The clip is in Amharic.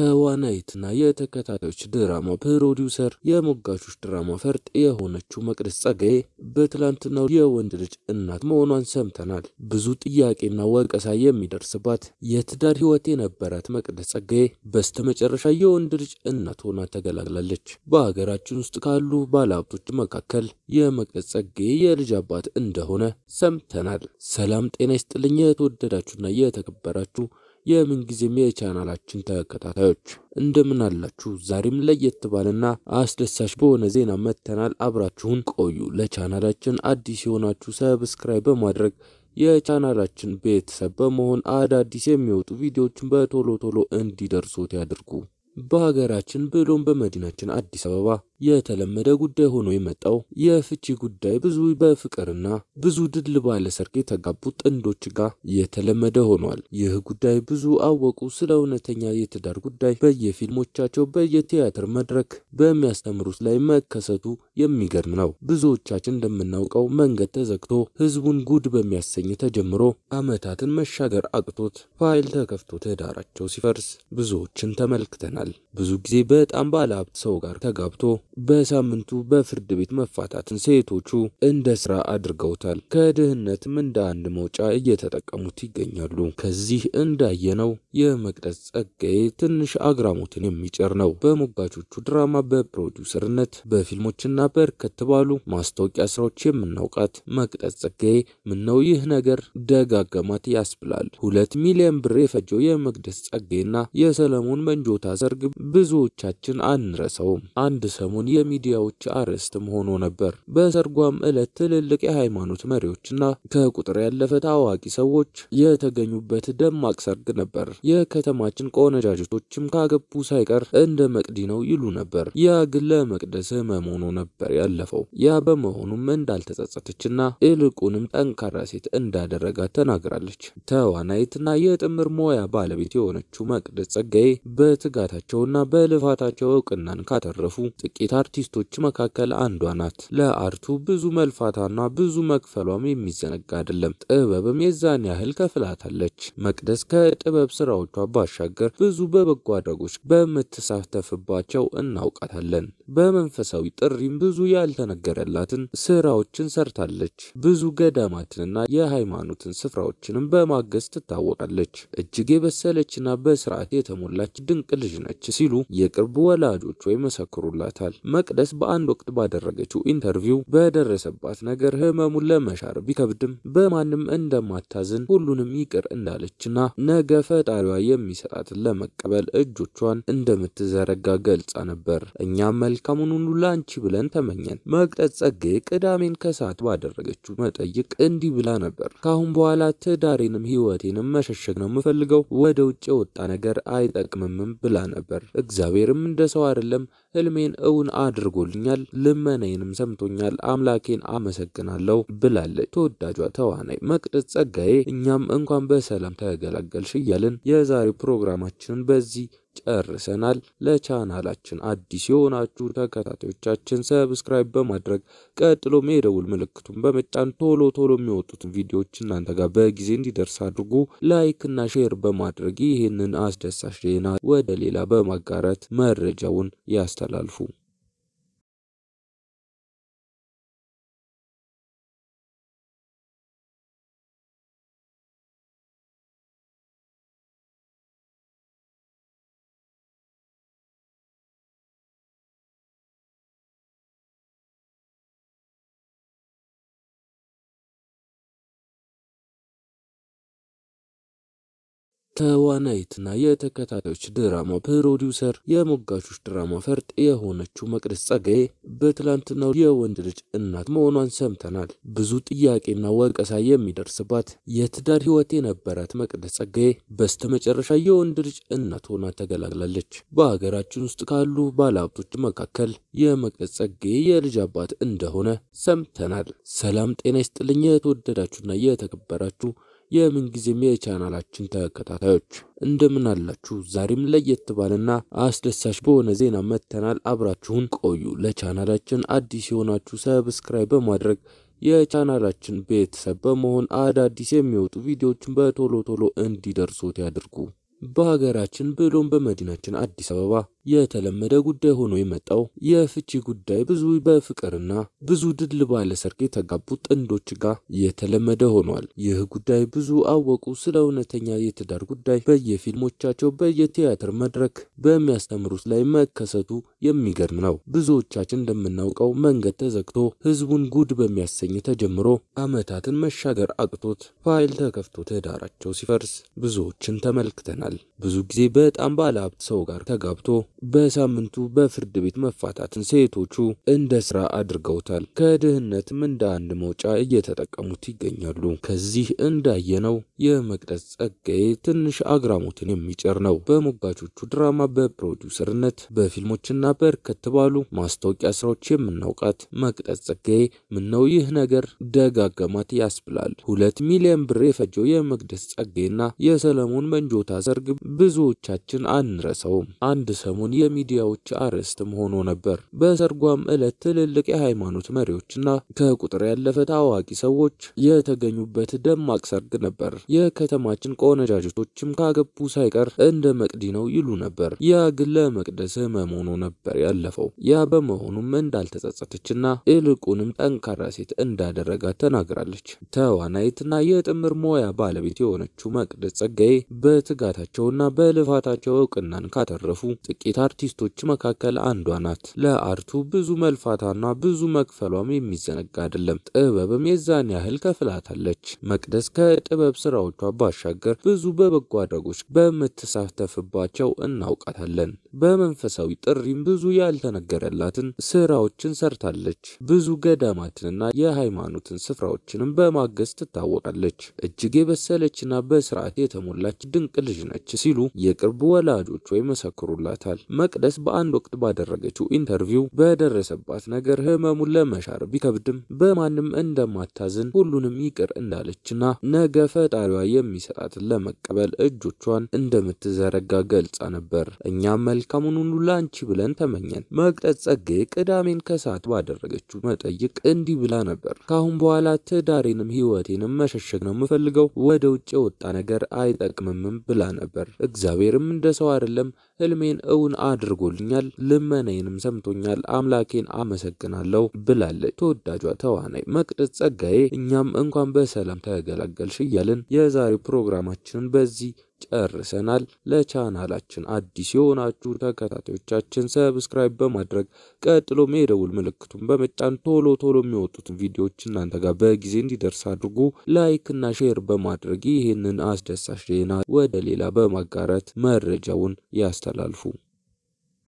ተዋናይትና የተከታታዮች ድራማ ፕሮዲውሰር የሞጋቾች ድራማ ፈርጥ የሆነችው መቅደስ ጸጋዬ በትላንትናው የወንድ ልጅ እናት መሆኗን ሰምተናል። ብዙ ጥያቄና ወቀሳ የሚደርስባት የትዳር ህይወት የነበራት መቅደስ ጸጋዬ በስተመጨረሻ የወንድ ልጅ እናት ሆና ተገላግላለች። በሀገራችን ውስጥ ካሉ ባለሀብቶች መካከል የመቅደስ ጸጋዬ የልጅ አባት እንደሆነ ሰምተናል። ሰላም ጤና ይስጥልኝ የተወደዳችሁና የተከበራችሁ የምንጊዜም የቻናላችን ተከታታዮች እንደምን አላችሁ? ዛሬም ለየት ባለና አስደሳች በሆነ ዜና መጥተናል። አብራችሁን ቆዩ። ለቻናላችን አዲስ የሆናችሁ ሰብስክራይብ በማድረግ የቻናላችን ቤተሰብ በመሆን አዳዲስ የሚወጡ ቪዲዮዎችን በቶሎ ቶሎ እንዲደርሶት ያድርጉ። በሀገራችን ብሎም በመዲናችን አዲስ አበባ የተለመደ ጉዳይ ሆኖ የመጣው የፍቺ ጉዳይ ብዙ በፍቅርና ብዙ ድል ባለ ሰርግ የተጋቡ ጥንዶች ጋር የተለመደ ሆኗል። ይህ ጉዳይ ብዙ አወቁ ስለ እውነተኛ የትዳር ጉዳይ በየፊልሞቻቸው በየቲያትር መድረክ በሚያስተምሩት ላይ መከሰቱ የሚገርም ነው። ብዙዎቻችን እንደምናውቀው መንገድ ተዘግቶ ህዝቡን ጉድ በሚያሰኝ ተጀምሮ አመታትን መሻገር አቅቶት ፋይል ተከፍቶ ትዳራቸው ሲፈርስ ብዙዎችን ተመልክተናል። ብዙ ጊዜ በጣም ባለሀብት ሰው ጋር ተጋብቶ በሳምንቱ በፍርድ ቤት መፋታትን ሴቶቹ እንደ ስራ አድርገውታል። ከድህነትም እንደ አንድ መውጫ እየተጠቀሙት ይገኛሉ። ከዚህ እንዳየነው የመቅደስ ጸጋዬ ትንሽ አግራሞትን የሚጭር ነው። በሞጋቾቹ ድራማ በፕሮዲውሰርነት በፊልሞችና በርከት ባሉ ማስታወቂያ ስራዎች የምናውቃት መቅደስ ጸጋዬ ምነው ይህ ነገር ደጋገማት ያስብላል። ሁለት ሚሊዮን ብር የፈጀው የመቅደስ ጸጋዬና የሰለሞን መንጆታ ሰርግ ብዙዎቻችን አንረሰውም። አንድ ሰሞን የሚዲያዎች አርዕስትም ሆኖ ነበር። በሰርጓም ዕለት ትልልቅ የሃይማኖት መሪዎችና ከቁጥር ያለፈ ታዋቂ ሰዎች የተገኙበት ደማቅ ሰርግ ነበር። የከተማችን ቆነጃጅቶችም ካገቡ ሳይቀር እንደ መቅዲ ነው ይሉ ነበር። ያ ግን ለመቅደስ ህመም ሆኖ ነበር ያለፈው። ያ በመሆኑም እንዳልተጸጸተችና ይልቁንም ጠንካራ ሴት እንዳደረጋት ተናግራለች። ተዋናይትና የጥምር ሞያ ባለቤት የሆነችው መቅደስ ጸጋዬ በትጋታቸውና በልፋታቸው እውቅናን ካተረፉ ጥቂት አርቲስቶች መካከል አንዷ ናት። ለአርቱ ብዙ መልፋታና ብዙ መክፈሏም የሚዘነጋ አይደለም። ጥበብም የዛን ያህል ከፍላታለች። መቅደስ ከጥበብ ስራዎቿ ባሻገር ብዙ በበጎ አድራጎች በምትሳተፍባቸው እናውቃታለን። በመንፈሳዊ ጥሪም ብዙ ያልተነገረላትን ስራዎችን ሰርታለች። ብዙ ገዳማትንና የሃይማኖትን ስፍራዎችንም በማገዝ ትታወቃለች። እጅግ የበሰለችና በስርዓት የተሞላች ድንቅ ልጅ ነች ሲሉ የቅርብ ወላጆቿ መሰክሩላታል። መቅደስ በአንድ ወቅት ባደረገችው ኢንተርቪው በደረሰባት ነገር ህመሙን ለመሻር ቢከብድም በማንም እንደማታዝን ሁሉንም ይቅር እንዳለችና ነገ ፈጣሪዋ የሚሰጣትን ለመቀበል እጆቿን እንደምትዘረጋ ገልጻ ነበር። እኛም መልካሙን ሁሉ ለአንቺ ብለን ተመኘን። መቅደስ ጸጋዬ ቅዳሜን ከሰዓት ባደረገችው መጠይቅ እንዲህ ብላ ነበር። ካአሁን በኋላ ትዳሬንም ህይወቴንም መሸሸግ ነው የምፈልገው። ወደ ውጭ የወጣ ነገር አይጠቅምምም ብላ ነበር። እግዚአብሔርም እንደ ሰው አይደለም ህልሜን እውን አድርጎልኛል፣ ልመናዬንም ሰምቶኛል፣ አምላኬን አመሰግናለሁ ብላለች። ተወዳጇ ተዋናይ መቅደስ ጸጋዬ እኛም እንኳን በሰላም ተገላገልሽ እያልን የዛሬው ፕሮግራማችንን በዚህ ጨርሰናል። ለቻናላችን አዲስ የሆናችሁ ተከታታዮቻችን ሰብስክራይብ በማድረግ ቀጥሎ የደውል ምልክቱን በመጫን ቶሎ ቶሎ የሚወጡትን ቪዲዮዎች እናንተ ጋር በጊዜ እንዲደርስ አድርጉ። ላይክ እና ሼር በማድረግ ይህንን አስደሳች ዜና ወደ ሌላ በማጋራት መረጃውን ያስተላልፉ። ተዋናይትና የተከታታዮች ድራማ ፕሮዲውሰር የሞጋቾች ድራማ ፈርጥ የሆነችው መቅደስ ጸጋዬ በትላንትናው የወንድ ልጅ እናት መሆኗን ሰምተናል። ብዙ ጥያቄና ወቀሳ የሚደርስባት የትዳር ህይወት የነበራት መቅደስ ጸጋዬ በስተመጨረሻ የወንድ ልጅ እናት ሆና ተገላግላለች። በሀገራችን ውስጥ ካሉ ባለሀብቶች መካከል የመቅደስ ጸጋዬ የልጅ አባት እንደሆነ ሰምተናል። ሰላም ጤና ይስጥልኝ የተወደዳችሁና የተከበራችሁ የምንጊዜም የቻናላችን ተከታታዮች እንደምን አላችሁ? ዛሬም ለየት ባለና አስደሳች በሆነ ዜና መጥተናል። አብራችሁን ቆዩ። ለቻናላችን አዲስ የሆናችሁ ሰብስክራይብ በማድረግ የቻናላችን ቤተሰብ በመሆን አዳዲስ የሚወጡ ቪዲዮዎችን በቶሎ ቶሎ እንዲደርሶት ያድርጉ። በሀገራችን ብሎም በመዲናችን አዲስ አበባ የተለመደ ጉዳይ ሆኖ የመጣው የፍቺ ጉዳይ ብዙ በፍቅርና ብዙ ድል ባለ ሰርግ የተጋቡ ጥንዶች ጋር የተለመደ ሆኗል። ይህ ጉዳይ ብዙ አወቁ ስለ እውነተኛ የትዳር ጉዳይ በየፊልሞቻቸው በየቲያትር መድረክ በሚያስተምሩት ላይ መከሰቱ የሚገርም ነው። ብዙዎቻችን እንደምናውቀው መንገድ ተዘግቶ ህዝቡን ጉድ በሚያሰኝ ተጀምሮ አመታትን መሻገር አቅቶት ፋይል ተከፍቶ ትዳራቸው ሲፈርስ ብዙዎችን ተመልክተናል። ብዙ ጊዜ በጣም ባለሀብት ሰው ጋር ተጋብቶ በሳምንቱ በፍርድ ቤት መፋታትን ሴቶቹ እንደ ስራ አድርገውታል። ከድህነትም እንደ አንድ መውጫ እየተጠቀሙት ይገኛሉ። ከዚህ እንዳየነው የመቅደስ ጸጋዬ ትንሽ አግራሞትን የሚጭር ነው። በሞጋቾቹ ድራማ በፕሮዲውሰርነት በፊልሞችና በርከት ባሉ ማስታወቂያ ስራዎች የምናውቃት መቅደስ ጸጋዬ ምነው ይህ ነገር ደጋገማት ያስብላል። ሁለት ሚሊዮን ብር የፈጀው የመቅደስ ጸጋዬና የሰለሞን መንጆታ ሰርግ ብዙዎቻችን አንረሰውም። አንድ ሰሞን የሚለውን የሚዲያዎች አርዕስትም ሆኖ ነበር። በሰርጓም ዕለት ትልልቅ የሃይማኖት መሪዎችና ከቁጥር ያለፈ ታዋቂ ሰዎች የተገኙበት ደማቅ ሰርግ ነበር። የከተማችን ቆነጃጅቶችም ካገቡ ሳይቀር እንደ መቅዲ ነው ይሉ ነበር። ያ ግን ለመቅደስ ህመም ሆኖ ነበር ያለፈው። ያ በመሆኑም እንዳልተጸጸተችና ይልቁንም ጠንካራ ሴት እንዳደረጋት ተናግራለች። ተዋናይትና የጥምር ሞያ ባለቤት የሆነችው መቅደስ ጸጋዬ በትጋታቸውና በልፋታቸው እውቅናን ካተረፉ ጥቂት ሴት አርቲስቶች መካከል አንዷ ናት። ለአርቱ ብዙ መልፋታና ብዙ መክፈሏም የሚዘነጋ አይደለም። ጥበብም የዛን ያህል ከፍላታለች። መቅደስ ከጥበብ ስራዎቿ ባሻገር ብዙ በበጎ አድራጎች በምትሳተፍባቸው እናውቃታለን። በመንፈሳዊ ጥሪም ብዙ ያልተነገረላትን ስራዎችን ሰርታለች። ብዙ ገዳማትንና የሃይማኖትን ስፍራዎችንም በማገዝ ትታወቃለች። እጅግ የበሰለችና በስርዓት የተሞላች ድንቅ ልጅ ነች ሲሉ የቅርብ ወላጆቿ ይመሰክሩላታል። መቅደስ በአንድ ወቅት ባደረገችው ኢንተርቪው በደረሰባት ነገር ህመሙን ለመሻር ቢከብድም በማንም እንደማታዝን ሁሉንም ይቅር እንዳለችና ነገ ፈጣሪዋ የሚሰጣትን ለመቀበል እጆቿን እንደምትዘረጋ ገልጻ ነበር። እኛም መልካሙን ሁሉ ለአንቺ ብለን ተመኘን። መቅደስ ጸጌ ቅዳሜን ከሰዓት ባደረገችው መጠይቅ እንዲህ ብላ ነበር። ካአሁን በኋላ ትዳሬንም ህይወቴንም መሸሸግ ነው የምፈልገው፣ ወደ ውጭ የወጣ ነገር አይጠቅምምም ብላ ነበር። እግዚአብሔርም እንደ ሰው አይደለም ህልሜን እውን አድርጎልኛል፣ ልመናዬንም ሰምቶኛል፣ አምላኬን አመሰግናለሁ ብላለች ተወዳጇ ተዋናይ መቅደስ ጸጋዬ። እኛም እንኳን በሰላም ተገላገልሽ እያልን የዛሬው ፕሮግራማችንን በዚህ ጨርሰናል። ለቻናላችን አዲስ የሆናችሁ ተከታታዮቻችን ሰብስክራይብ በማድረግ ቀጥሎም የደውል ምልክቱን በመጫን ቶሎ ቶሎ የሚወጡትን ቪዲዮዎች እናንተ ጋር በጊዜ እንዲደርስ አድርጉ። ላይክ እና ሼር በማድረግ ይህንን አስደሳች ዜና ወደ ሌላ በማጋራት መረጃውን ያስተላልፉ።